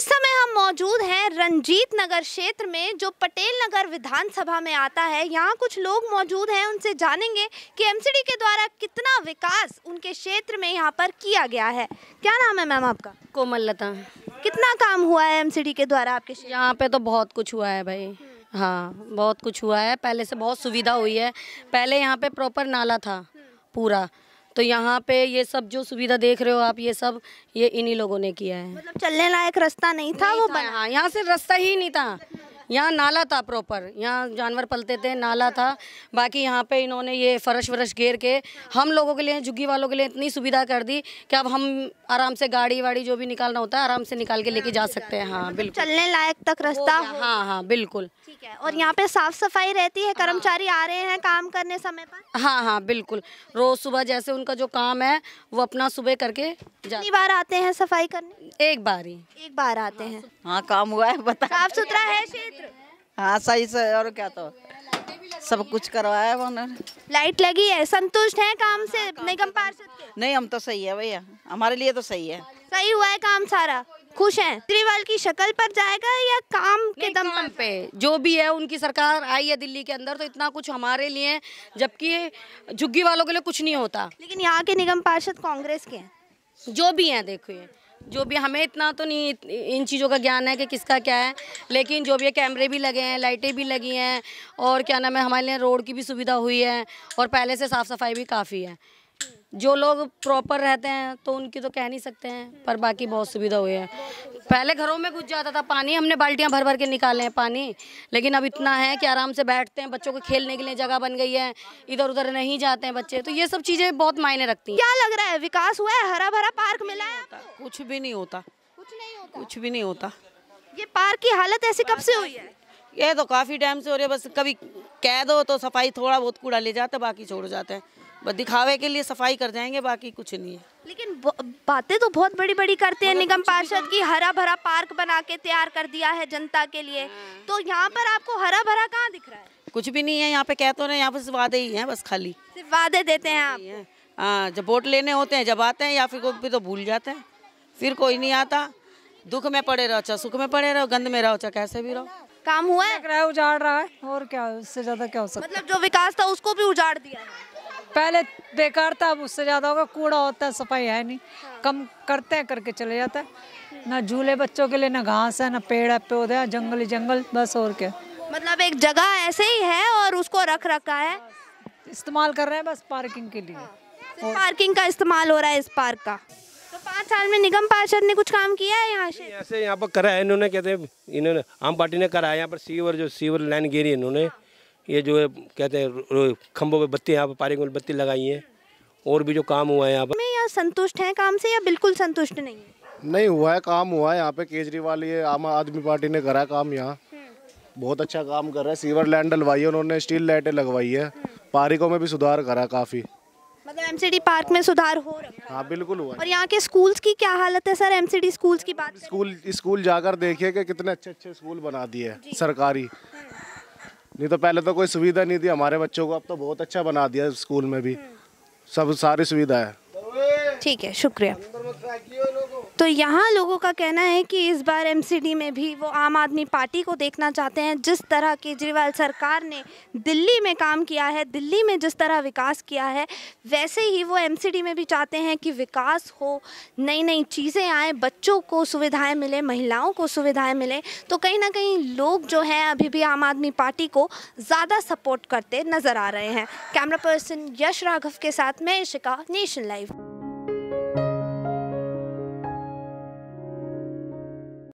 इस समय हम मौजूद हैं रंजीत नगर क्षेत्र में जो पटेल नगर विधानसभा में आता है यहाँ कुछ लोग मौजूद हैं उनसे जानेंगे कि एमसीडी के द्वारा कितना विकास उनके क्षेत्र में यहाँ पर किया गया है क्या नाम है मैम आपका कोमल लता कितना काम हुआ है एमसीडी के द्वारा आपके यहाँ पे तो बहुत कुछ हुआ है भाई हाँ बहुत कुछ हुआ है पहले से बहुत सुविधा हुई है पहले यहाँ पे प्रॉपर नाला था पूरा तो यहाँ पे ये सब जो सुविधा देख रहे हो आप ये सब ये इन्हीं लोगों ने किया है मतलब चलने लायक रास्ता नहीं था नहीं वो बना यहाँ से रास्ता ही नहीं था यहाँ नाला था प्रॉपर यहाँ जानवर पलते थे नाला था बाकी यहाँ पे इन्होंने ये फर्श वरश घेर के हम लोगों के लिए झुग्गी वालों के लिए इतनी सुविधा कर दी कि अब हम आराम से गाड़ी वाड़ी जो भी निकालना होता है आराम से निकाल के लेके जा सकते हैं हाँ बिल्कुल चलने लायक तक रास्ता हाँ हाँ बिल्कुल ठीक है और यहाँ पे साफ सफाई रहती है हाँ। कर्मचारी आ रहे हैं काम करने समय पर हाँ हाँ बिल्कुल रोज सुबह जैसे उनका जो काम है वो अपना सुबह करके कितनी बार आते हैं सफाई करने एक बार ही एक बार आते हैं हाँ काम हुआ है बता साफ सुथरा है क्षेत्र हाँ सही से और क्या तो सब कुछ करवाया उन्होंने लाइट लगी है संतुष्ट है काम से निगम हाँ, पार्षद नहीं हम तो सही है भैया हमारे लिए तो सही है सही हुआ है काम सारा खुश हैं त्रिवाल की शक्ल पर जाएगा या काम के दम काम पे जो भी है उनकी सरकार आई है दिल्ली के अंदर तो इतना कुछ हमारे लिए जबकि झुग्गी वालों के लिए कुछ नहीं होता लेकिन यहाँ के निगम पार्षद कांग्रेस के हैं जो भी हैं ये जो भी हमें इतना तो नहीं इन चीज़ों का ज्ञान है कि किसका क्या है लेकिन जो भी है कैमरे भी लगे हैं लाइटें भी लगी हैं और क्या नाम है हमारे लिए रोड की भी सुविधा हुई है और पहले से साफ़ सफाई भी काफ़ी है जो लोग प्रॉपर रहते हैं तो उनकी तो कह नहीं सकते हैं पर बाकी बहुत सुविधा हुई है पहले घरों में घुस जाता था पानी हमने बाल्टियाँ भर भर के निकाले हैं पानी लेकिन अब इतना है कि आराम से बैठते हैं बच्चों को खेलने के लिए जगह बन गई है इधर उधर नहीं जाते हैं बच्चे तो ये सब चीज़ें बहुत मायने रखती है क्या लग रहा है विकास हुआ है हरा भरा पार्क मिला है कुछ भी नहीं होता कुछ नहीं होता कुछ भी नहीं होता ये पार्क की हालत ऐसी कब से हुई है ये तो काफ़ी टाइम से हो रही है बस कभी कह दो तो सफाई थोड़ा बहुत कूड़ा ले जाता है बाकी छोड़ जाते हैं बस दिखावे के लिए सफाई कर जाएंगे बाकी कुछ नहीं है लेकिन बातें तो बहुत बड़ी बड़ी करते हैं निगम पार्षद की हरा भरा पार्क बना के तैयार कर दिया है जनता के लिए हाँ। तो यहाँ पर आपको हरा भरा कहाँ दिख रहा है कुछ भी नहीं है यहाँ पे कहते तो रहे यहाँ पर वादे ही हैं बस खाली सिर्फ वादे देते हैं आप हाँ जब वोट लेने होते हैं जब आते हैं या फिर कोई तो भूल जाते हैं फिर कोई नहीं आता दुख में पड़े रहो चाहे सुख में पड़े रहो गंद में रहो चाहे कैसे भी रहो काम हुआ है रहा है उजाड़ रहा है और क्या उससे ज्यादा क्या हो सकता मतलब जो विकास था उसको भी उजाड़ दिया पहले बेकार था अब उससे ज्यादा होगा कूड़ा होता है सफाई है नहीं हाँ। कम करते हैं करके चले जाता है ना झूले बच्चों के लिए ना घास है ना पेड़ है पौधे है जंगल ही जंगल बस और क्या मतलब एक जगह ऐसे ही है और उसको रख रखा है इस्तेमाल कर रहे हैं बस पार्किंग के लिए हाँ। पार्किंग का इस्तेमाल हो रहा है इस पार्क का साल में निगम पार्षद ने कुछ काम किया है यहाँ से ऐसे यहाँ पर करा है इन्होंने कहते हैं इन्होंने आम पार्टी ने करा है यहाँ पर सीवर जो सीवर लाइन गिरी इन्होंने ये जो है कहते हैं खम्भों पे बत्ती यहाँ पर पारिंग बत्ती लगाई है और भी जो काम हुआ है यहाँ पर यहाँ संतुष्ट है काम से या बिल्कुल संतुष्ट नहीं नहीं हुआ है काम हुआ है यहाँ पे केजरीवाल ये आम आदमी पार्टी ने करा काम यहाँ बहुत अच्छा काम कर रहा है सीवर लाइन डलवाई है उन्होंने स्टील लाइटें लगवाई है पारिकों में भी सुधार करा काफ़ी मतलब एमसीडी पार्क में सुधार हो रहा हाँ बिल्कुल हुआ और यहाँ के स्कूल्स की क्या हालत है सर एमसीडी स्कूल्स की बात स्कूल स्कूल जाकर देखिए कि कितने अच्छे अच्छे स्कूल बना दिए सरकारी नहीं तो पहले तो कोई सुविधा नहीं थी हमारे बच्चों को अब तो बहुत अच्छा बना दिया स्कूल में भी हम्म। सब सारी सुविधा है ठीक है शुक्रिया तो यहाँ लोगों का कहना है कि इस बार एमसीडी में भी वो आम आदमी पार्टी को देखना चाहते हैं जिस तरह केजरीवाल सरकार ने दिल्ली में काम किया है दिल्ली में जिस तरह विकास किया है वैसे ही वो एमसीडी में भी चाहते हैं कि विकास हो नई नई चीज़ें आएँ बच्चों को सुविधाएं मिले महिलाओं को सुविधाएं मिले तो कहीं ना कहीं लोग जो हैं अभी भी आम आदमी पार्टी को ज़्यादा सपोर्ट करते नज़र आ रहे हैं कैमरा पर्सन यश राघव के साथ मैं इशिका नेशन लाइव